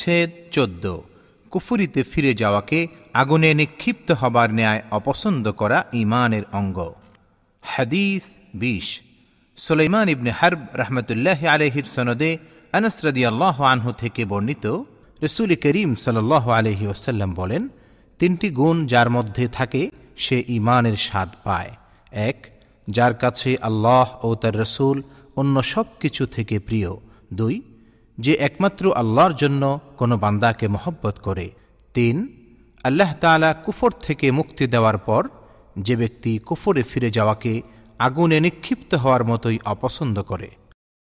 ছেদ চোদ্দ কুফুরিতে ফিরে যাওয়াকে আগুনে নিক্ষিপ্ত হবার ন্যায় অপছন্দ করা ইমানের অঙ্গ হাদিস বিশ সুলাইমান ইবনে হার্ব রহমতুল্লাহ আলহির সনদে আনসরদি আল্লাহ আনহু থেকে বর্ণিত রসুল করিম সাল আলহি ওসাল্লাম বলেন তিনটি গুণ যার মধ্যে থাকে সে ইমানের স্বাদ পায় এক যার কাছে আল্লাহ ও তার রসুল অন্য সব কিছু থেকে প্রিয় দুই যে একমাত্র আল্লাহর জন্য কোনো বান্দাকে মহব্বত করে তিন আল্লাহ তালা কুফর থেকে মুক্তি দেওয়ার পর যে ব্যক্তি কুফরে ফিরে যাওয়াকে আগুনে নিক্ষিপ্ত হওয়ার মতোই অপছন্দ করে